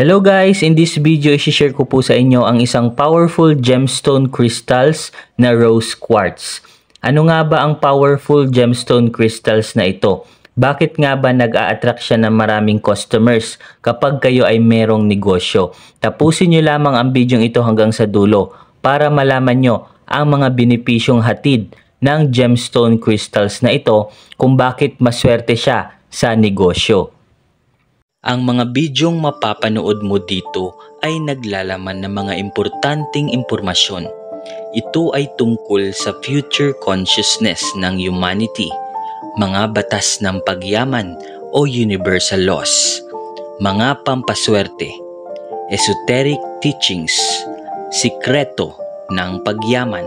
Hello guys! In this video, isi-share ko po sa inyo ang isang powerful gemstone crystals na rose quartz. Ano nga ba ang powerful gemstone crystals na ito? Bakit nga ba nag-a-attract siya ng maraming customers kapag kayo ay merong negosyo? Tapusin nyo lamang ang video ito hanggang sa dulo para malaman nyo ang mga benepisyong hatid ng gemstone crystals na ito kung bakit maswerte siya sa negosyo. Ang mga bidyong mapapanood mo dito ay naglalaman ng mga importanteng impormasyon. Ito ay tungkol sa future consciousness ng humanity, mga batas ng pagyaman o universal laws, mga pampaswerte, esoteric teachings, sikreto ng pagyaman,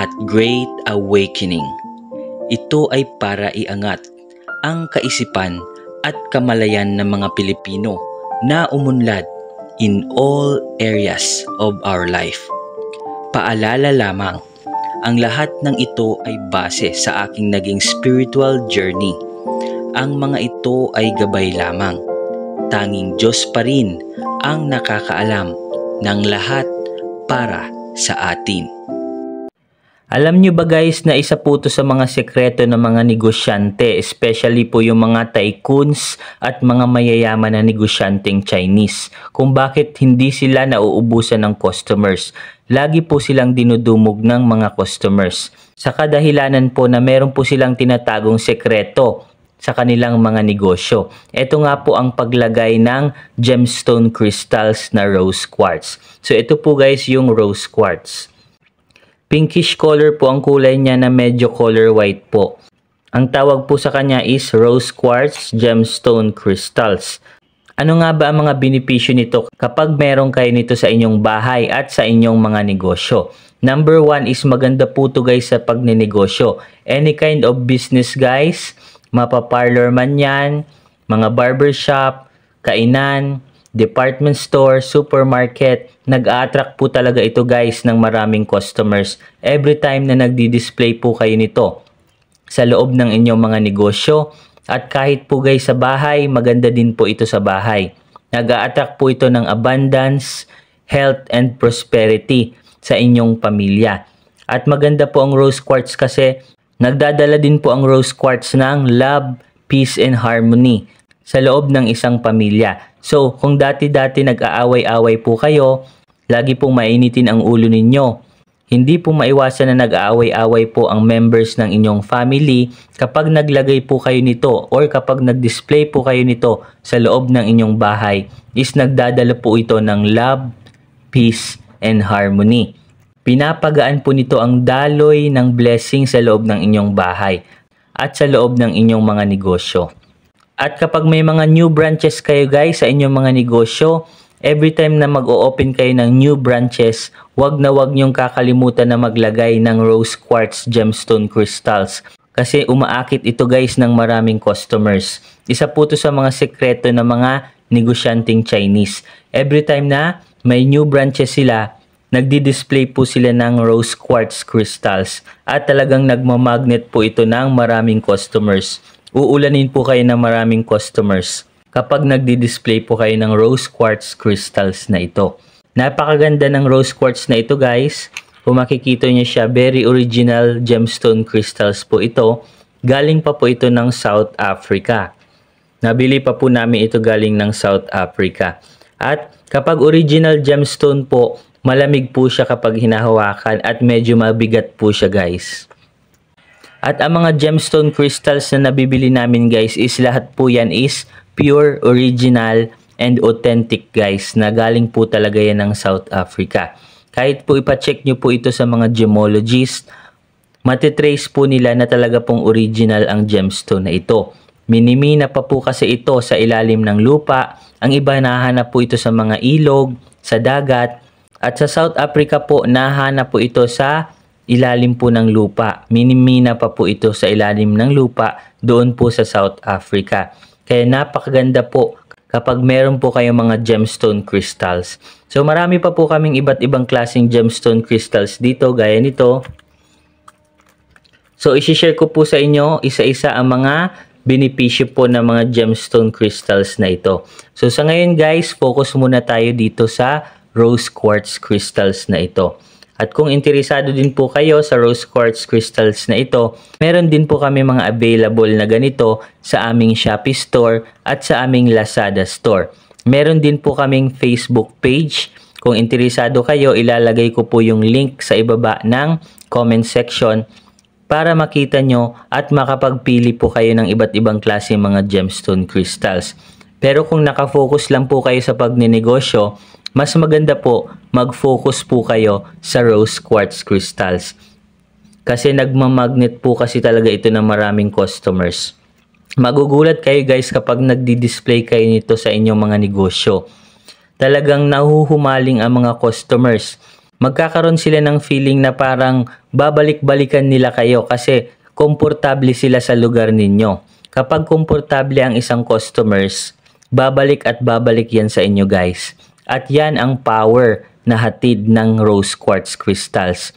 at great awakening. Ito ay para iangat ang kaisipan at kamalayan ng mga Pilipino na umunlad in all areas of our life. Paalala lamang, ang lahat ng ito ay base sa aking naging spiritual journey. Ang mga ito ay gabay lamang. Tanging Diyos pa rin ang nakakaalam ng lahat para sa atin. Alam nyo ba guys na isa po ito sa mga sekreto ng mga negosyante, especially po yung mga tycoons at mga mayayaman na negosyanteng Chinese, kung bakit hindi sila nauubusan ng customers. Lagi po silang dinudumog ng mga customers. Sa kadahilanan po na meron po silang tinatagong sekreto sa kanilang mga negosyo. Ito nga po ang paglagay ng gemstone crystals na rose quartz. So ito po guys yung rose quartz. Pinkish color po ang kulay niya na medyo color white po. Ang tawag po sa kanya is rose quartz gemstone crystals. Ano nga ba ang mga benepisyo nito kapag meron kayo nito sa inyong bahay at sa inyong mga negosyo? Number one is maganda po ito guys sa pagninegosyo. Any kind of business guys, mapaparlor man yan, mga barbershop, kainan, department store, supermarket, nag-attract po talaga ito guys ng maraming customers every time na nagdi-display po kayo nito sa loob ng inyong mga negosyo at kahit po guys sa bahay, maganda din po ito sa bahay. Nag-attract po ito ng abundance, health and prosperity sa inyong pamilya. At maganda po ang rose quartz kasi nagdadala din po ang rose quartz ng love, peace and harmony sa loob ng isang pamilya. So, kung dati-dati nag-aaway-away po kayo, lagi pong mainitin ang ulo ninyo. Hindi po maiwasan na nag-aaway-away po ang members ng inyong family kapag naglagay po kayo nito or kapag nag-display po kayo nito sa loob ng inyong bahay is nagdadala po ito ng love, peace, and harmony. Pinapagaan po nito ang daloy ng blessing sa loob ng inyong bahay at sa loob ng inyong mga negosyo. At kapag may mga new branches kayo guys sa inyong mga negosyo, every time na mag-o-open kayo ng new branches, wag na wag niyong kakalimutan na maglagay ng rose quartz gemstone crystals. Kasi umaakit ito guys ng maraming customers. Isa po ito sa mga sekreto ng mga negosyanteng Chinese. Every time na may new branches sila, nagdi-display po sila ng rose quartz crystals at talagang nagmamagnet po ito ng maraming customers uulanin po kayo ng maraming customers kapag nagdi-display po kayo ng rose quartz crystals na ito. Napakaganda ng rose quartz na ito guys. Kung makikita nyo siya, very original gemstone crystals po ito. Galing pa po ito ng South Africa. Nabili pa po namin ito galing ng South Africa. At kapag original gemstone po, malamig po siya kapag hinahawakan at medyo mabigat po siya guys. At ang mga gemstone crystals na nabibili namin guys is lahat po yan is pure, original, and authentic guys na galing po talaga yan ng South Africa. Kahit po ipacheck nyo po ito sa mga gemologist, matitrace po nila na talaga pong original ang gemstone na ito. Minimina pa po kasi ito sa ilalim ng lupa. Ang iba nahanap po ito sa mga ilog, sa dagat, at sa South Africa po nahanap po ito sa ilalim po ng lupa. Minimina pa po ito sa ilalim ng lupa doon po sa South Africa. Kaya napakaganda po kapag meron po kayong mga gemstone crystals. So marami pa po kaming iba't ibang klaseng gemstone crystals dito gaya nito. So isi-share ko po sa inyo isa-isa ang mga benepisyo po ng mga gemstone crystals na ito. So sa ngayon guys, focus muna tayo dito sa rose quartz crystals na ito. At kung interesado din po kayo sa rose quartz crystals na ito, meron din po kami mga available na ganito sa aming Shopee store at sa aming Lazada store. Meron din po kaming Facebook page. Kung interesado kayo, ilalagay ko po yung link sa ibaba ng comment section para makita nyo at makapagpili po kayo ng iba't ibang klase mga gemstone crystals. Pero kung nakafocus lang po kayo sa pagninegosyo, mas maganda po mag-focus po kayo sa rose quartz crystals. Kasi nagmamagnet po kasi talaga ito ng maraming customers. Magugulat kayo guys kapag nagdi-display kayo nito sa inyong mga negosyo. Talagang nahuhumaling ang mga customers. Magkakaroon sila ng feeling na parang babalik-balikan nila kayo kasi komportable sila sa lugar ninyo. Kapag komportable ang isang customers, babalik at babalik yan sa inyo guys. At yan ang power na hatid ng rose quartz crystals.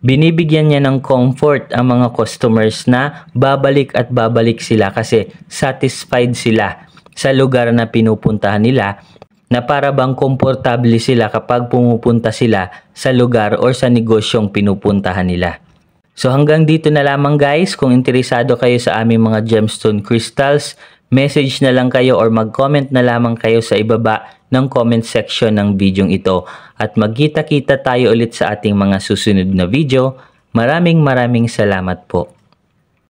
Binibigyan niya ng comfort ang mga customers na babalik at babalik sila kasi satisfied sila sa lugar na pinupuntahan nila na para bang komportable sila kapag pumupunta sila sa lugar or sa negosyong pinupuntahan nila. So hanggang dito na lamang guys, kung interesado kayo sa aming mga gemstone crystals, message na lang kayo or mag-comment na lamang kayo sa ibaba ng comment section ng videong ito at magkita-kita tayo ulit sa ating mga susunod na video. Maraming maraming salamat po.